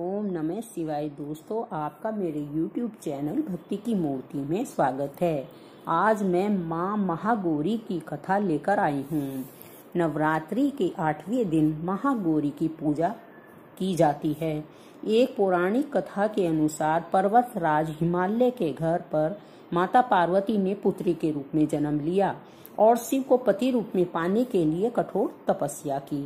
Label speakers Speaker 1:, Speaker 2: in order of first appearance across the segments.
Speaker 1: ओम नमः शिवाय दोस्तों आपका मेरे यूट्यूब चैनल भक्ति की मूर्ति में स्वागत है आज मैं माँ महागौरी की कथा लेकर आई हूँ नवरात्रि के आठवें दिन महागौरी की पूजा की जाती है एक पौराणिक कथा के अनुसार पर्वत राज हिमालय के घर पर माता पार्वती ने पुत्री के रूप में जन्म लिया और शिव को पति रूप में पाने के लिए कठोर तपस्या की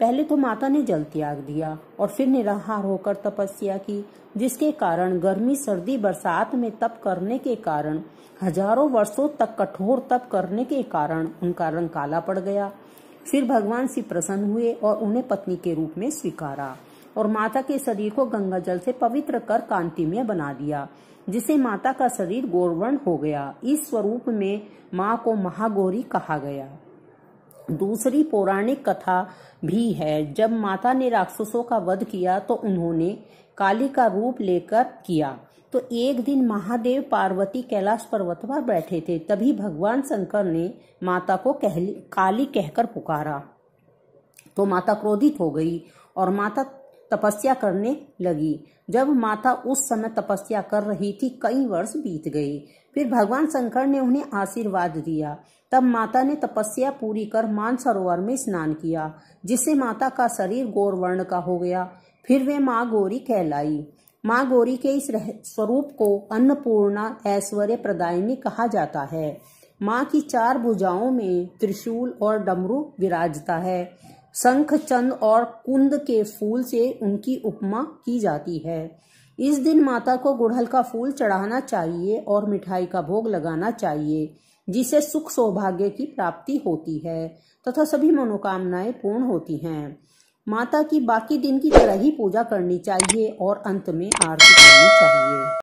Speaker 1: पहले तो माता ने जल त्याग दिया और फिर निराहार होकर तपस्या की जिसके कारण गर्मी सर्दी बरसात में तप करने के कारण हजारों वर्षों तक कठोर तप करने के कारण उनका रंग काला पड़ गया फिर भगवान शिव प्रसन्न हुए और उन्हें पत्नी के रूप में स्वीकारा और माता के शरीर को गंगा जल से पवित्र कर कांतिमय बना दिया जिसे माता का शरीर गोरवर्ण हो गया इस स्वरूप में माँ को महागौरी कहा गया दूसरी पौराणिक कथा भी है जब माता ने राक्षसों का वध किया तो उन्होंने काली का रूप लेकर किया तो एक दिन महादेव पार्वती कैलाश पर्वत पर बैठे थे तभी भगवान शंकर ने माता को कहली काली कहकर पुकारा तो माता क्रोधित हो गई और माता तपस्या करने लगी जब माता उस समय तपस्या कर रही थी कई वर्ष बीत गए फिर भगवान शंकर ने उन्हें आशीर्वाद दिया तब माता ने तपस्या पूरी कर मानसरोवर में स्नान किया जिससे माता का शरीर गोरवर्ण का हो गया फिर वे माँ गौरी कहलाई माँ गौरी के इस स्वरूप को अन्नपूर्णा ऐश्वर्य प्रदायनी कहा जाता है माँ की चार भुजाओं में त्रिशूल और डमरू विराजता है शंख चंद और कुंद के फूल से उनकी उपमा की जाती है इस दिन माता को गुड़हल का फूल चढ़ाना चाहिए और मिठाई का भोग लगाना चाहिए जिसे सुख सौभाग्य की प्राप्ति होती है तथा तो सभी मनोकामनाएं पूर्ण होती हैं माता की बाकी दिन की तरह ही पूजा करनी चाहिए और अंत में आरती करनी चाहिए